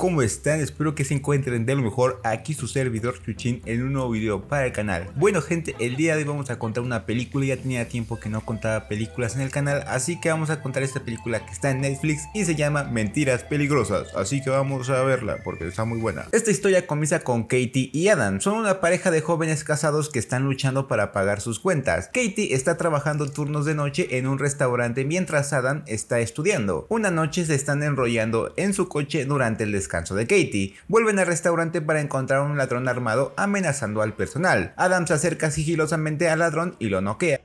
¿cómo están? Espero que se encuentren de lo mejor. Aquí su servidor Chuchin en un nuevo video para el canal. Bueno gente, el día de hoy vamos a contar una película. Ya tenía tiempo que no contaba películas en el canal, así que vamos a contar esta película que está en Netflix y se llama Mentiras Peligrosas. Así que vamos a verla porque está muy buena. Esta historia comienza con Katie y Adam. Son una pareja de jóvenes casados que están luchando para pagar sus cuentas. Katie está trabajando turnos de noche en un restaurante mientras Adam está estudiando. Una noche se están enrollando en su coche durante el descanso descanso de Katie. Vuelven al restaurante para encontrar a un ladrón armado amenazando al personal. Adam se acerca sigilosamente al ladrón y lo noquea.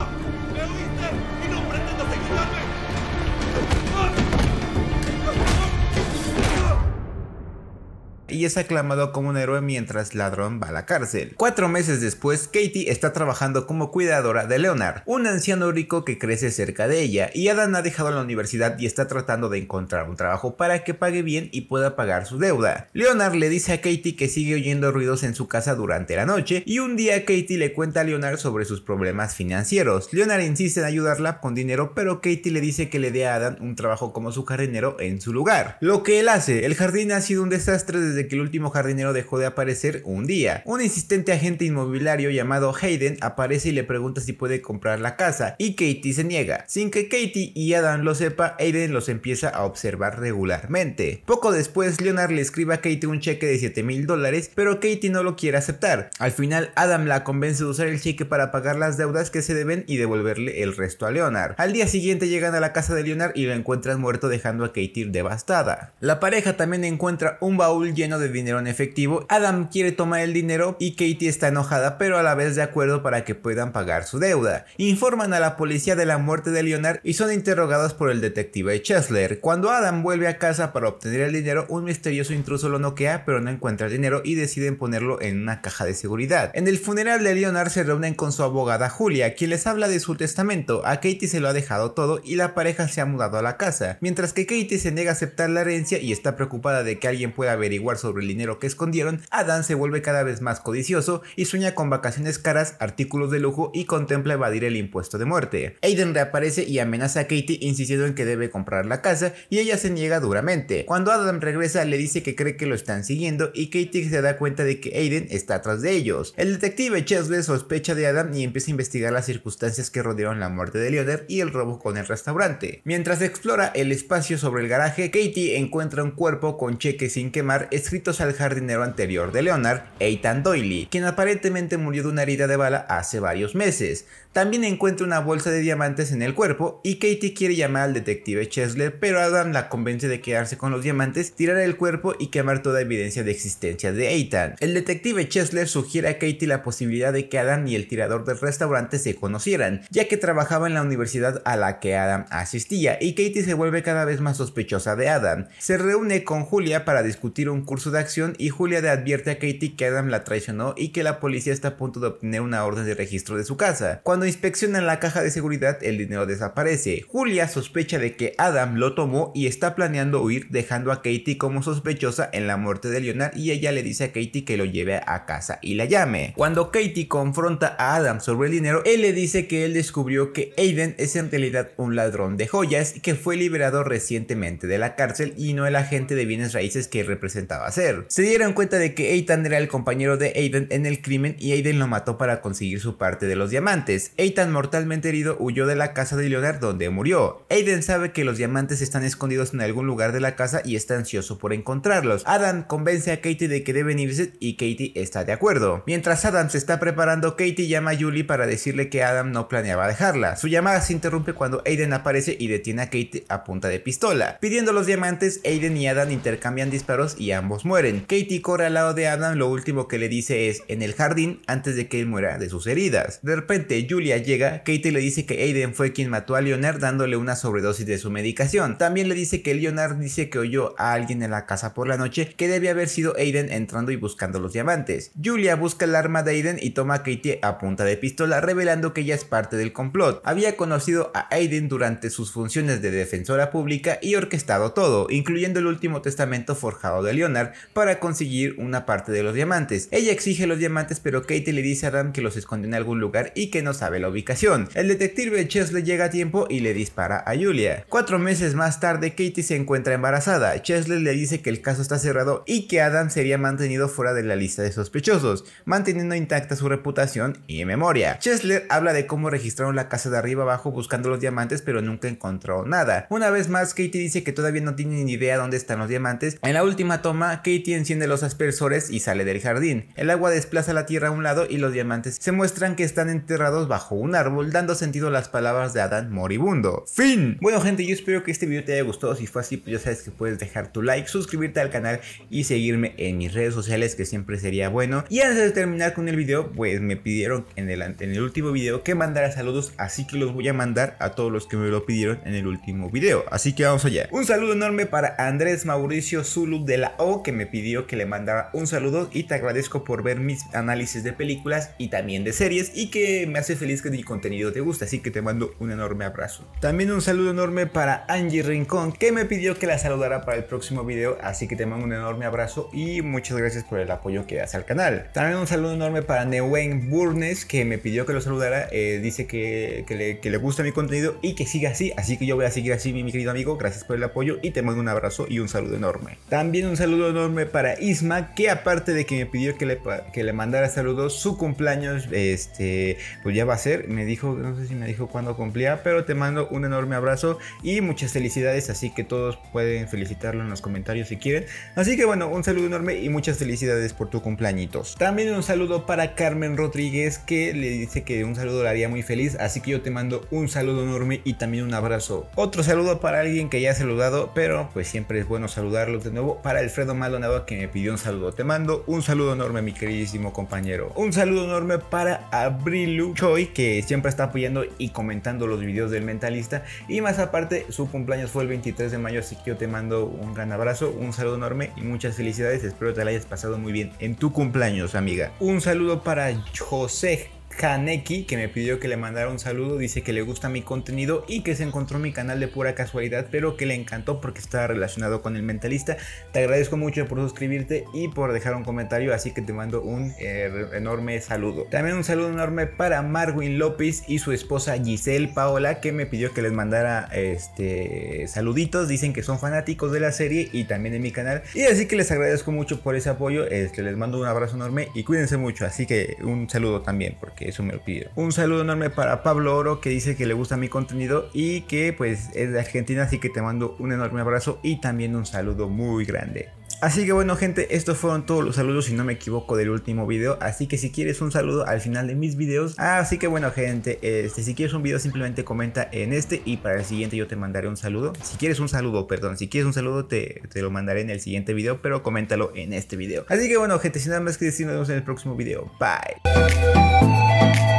y es aclamado como un héroe mientras Ladrón va a la cárcel. Cuatro meses después, Katie está trabajando como cuidadora de Leonard, un anciano rico que crece cerca de ella, y Adam ha dejado la universidad y está tratando de encontrar un trabajo para que pague bien y pueda pagar su deuda. Leonard le dice a Katie que sigue oyendo ruidos en su casa durante la noche, y un día Katie le cuenta a Leonard sobre sus problemas financieros. Leonard insiste en ayudarla con dinero, pero Katie le dice que le dé a Adam un trabajo como su jardinero en su lugar. Lo que él hace, el jardín ha sido un desastre desde que el último jardinero dejó de aparecer un día. Un insistente agente inmobiliario llamado Hayden aparece y le pregunta si puede comprar la casa y Katie se niega. Sin que Katie y Adam lo sepa, Hayden los empieza a observar regularmente. Poco después, Leonard le escribe a Katie un cheque de 7 mil dólares, pero Katie no lo quiere aceptar. Al final, Adam la convence de usar el cheque para pagar las deudas que se deben y devolverle el resto a Leonard. Al día siguiente llegan a la casa de Leonard y lo encuentran muerto dejando a Katie devastada. La pareja también encuentra un baúl lleno de dinero en efectivo. Adam quiere tomar el dinero y Katie está enojada pero a la vez de acuerdo para que puedan pagar su deuda. Informan a la policía de la muerte de Leonard y son interrogados por el detective Chesler. Cuando Adam vuelve a casa para obtener el dinero, un misterioso intruso lo noquea pero no encuentra el dinero y deciden ponerlo en una caja de seguridad. En el funeral de Leonard se reúnen con su abogada Julia, quien les habla de su testamento. A Katie se lo ha dejado todo y la pareja se ha mudado a la casa, mientras que Katie se niega a aceptar la herencia y está preocupada de que alguien pueda averiguar su sobre el dinero que escondieron, Adam se vuelve cada vez más codicioso y sueña con vacaciones caras, artículos de lujo y contempla evadir el impuesto de muerte. Aiden reaparece y amenaza a Katie insistiendo en que debe comprar la casa y ella se niega duramente. Cuando Adam regresa le dice que cree que lo están siguiendo y Katie se da cuenta de que Aiden está atrás de ellos. El detective Chesley sospecha de Adam y empieza a investigar las circunstancias que rodearon la muerte de Leonard y el robo con el restaurante. Mientras explora el espacio sobre el garaje, Katie encuentra un cuerpo con cheque sin quemar al jardinero anterior de Leonard, Ethan Doyle, quien aparentemente murió de una herida de bala hace varios meses. También encuentra una bolsa de diamantes en el cuerpo y Katie quiere llamar al detective Chesler, pero Adam la convence de quedarse con los diamantes, tirar el cuerpo y quemar toda evidencia de existencia de Ethan. El detective Chesler sugiere a Katie la posibilidad de que Adam y el tirador del restaurante se conocieran, ya que trabajaba en la universidad a la que Adam asistía y Katie se vuelve cada vez más sospechosa de Adam. Se reúne con Julia para discutir un curso curso de acción y Julia le advierte a Katie que Adam la traicionó y que la policía está a punto de obtener una orden de registro de su casa. Cuando inspeccionan la caja de seguridad, el dinero desaparece. Julia sospecha de que Adam lo tomó y está planeando huir dejando a Katie como sospechosa en la muerte de Leonard y ella le dice a Katie que lo lleve a casa y la llame. Cuando Katie confronta a Adam sobre el dinero, él le dice que él descubrió que Aiden es en realidad un ladrón de joyas que fue liberado recientemente de la cárcel y no el agente de bienes raíces que representaba hacer. Se dieron cuenta de que Eitan era el compañero de Aiden en el crimen y Aiden lo mató para conseguir su parte de los diamantes. Eitan, mortalmente herido huyó de la casa de Leonard donde murió. Aiden sabe que los diamantes están escondidos en algún lugar de la casa y está ansioso por encontrarlos. Adam convence a Katie de que deben irse y Katie está de acuerdo. Mientras Adam se está preparando, Katie llama a Julie para decirle que Adam no planeaba dejarla. Su llamada se interrumpe cuando Aiden aparece y detiene a Katie a punta de pistola. Pidiendo los diamantes, Aiden y Adam intercambian disparos y ambos mueren. Katie corre al lado de Adam, lo último que le dice es en el jardín antes de que él muera de sus heridas. De repente, Julia llega, Katie le dice que Aiden fue quien mató a Leonard dándole una sobredosis de su medicación. También le dice que Leonard dice que oyó a alguien en la casa por la noche que debía haber sido Aiden entrando y buscando los diamantes. Julia busca el arma de Aiden y toma a Katie a punta de pistola revelando que ella es parte del complot. Había conocido a Aiden durante sus funciones de defensora pública y orquestado todo, incluyendo el último testamento forjado de Leonard para conseguir una parte de los diamantes. Ella exige los diamantes pero Katie le dice a Adam que los esconde en algún lugar y que no sabe la ubicación. El detective Chesley llega a tiempo y le dispara a Julia. Cuatro meses más tarde Katie se encuentra embarazada. Chesley le dice que el caso está cerrado y que Adam sería mantenido fuera de la lista de sospechosos, manteniendo intacta su reputación y memoria. Chesler habla de cómo registraron la casa de arriba abajo buscando los diamantes pero nunca encontró nada. Una vez más Katie dice que todavía no tiene ni idea dónde están los diamantes. En la última toma Katie enciende los aspersores y sale del jardín. El agua desplaza la tierra a un lado y los diamantes se muestran que están enterrados bajo un árbol, dando sentido a las palabras de Adán moribundo. ¡Fin! Bueno gente, yo espero que este video te haya gustado. Si fue así, pues ya sabes que puedes dejar tu like, suscribirte al canal y seguirme en mis redes sociales, que siempre sería bueno. Y antes de terminar con el video, pues me pidieron en el, en el último video que mandara saludos, así que los voy a mandar a todos los que me lo pidieron en el último video. Así que vamos allá. Un saludo enorme para Andrés Mauricio Zulu de la O que me pidió que le mandara un saludo y te agradezco por ver mis análisis de películas y también de series y que me hace feliz que mi contenido te guste, así que te mando un enorme abrazo. También un saludo enorme para Angie Rincón que me pidió que la saludara para el próximo video, así que te mando un enorme abrazo y muchas gracias por el apoyo que das al canal. También un saludo enorme para Newen Burnes que me pidió que lo saludara, eh, dice que, le, que le gusta mi contenido y que siga así, así que yo voy a seguir así mi querido amigo, gracias por el apoyo y te mando un abrazo y un saludo enorme. También un saludo para Isma, que aparte de que me pidió que le, mandara saludos, su cumpleaños, este, pues ya va a ser. Me dijo, no sé si me dijo cuándo cumplía, pero te mando un enorme abrazo y muchas felicidades. Así que todos pueden felicitarlo en los comentarios si quieren. Así que bueno, un saludo enorme y muchas felicidades por tu cumpleañitos. También un saludo para Carmen Rodríguez, que le dice que un saludo la haría muy feliz. Así que yo te mando un saludo enorme y también un abrazo. Otro saludo para alguien que ya ha saludado, pero pues siempre es bueno saludarlos de nuevo para Alfredo Mar Maldonado que me pidió un saludo. Te mando un saludo enorme, mi queridísimo compañero. Un saludo enorme para Abrilu Choi, que siempre está apoyando y comentando los videos del mentalista. Y más aparte, su cumpleaños fue el 23 de mayo, así que yo te mando un gran abrazo, un saludo enorme y muchas felicidades. Espero te la hayas pasado muy bien en tu cumpleaños, amiga. Un saludo para José Haneki, que me pidió que le mandara un saludo, dice que le gusta mi contenido y que se encontró mi canal de pura casualidad, pero que le encantó porque está relacionado con el mentalista. Te agradezco mucho por suscribirte y por dejar un comentario, así que te mando un eh, enorme saludo. También un saludo enorme para Marwin López y su esposa Giselle Paola, que me pidió que les mandara este, saluditos. Dicen que son fanáticos de la serie y también de mi canal. Y así que les agradezco mucho por ese apoyo. Este, les mando un abrazo enorme y cuídense mucho. Así que un saludo también, porque eso me lo pido Un saludo enorme para Pablo Oro que dice que le gusta mi contenido y que pues es de Argentina, así que te mando un enorme abrazo y también un saludo muy grande. Así que bueno gente, estos fueron todos los saludos si no me equivoco del último video, así que si quieres un saludo al final de mis videos, así que bueno gente, este, si quieres un video simplemente comenta en este y para el siguiente yo te mandaré un saludo, si quieres un saludo, perdón, si quieres un saludo te, te lo mandaré en el siguiente video, pero coméntalo en este video. Así que bueno gente, sin nada más que decir, nos vemos en el próximo video, bye. Thank you.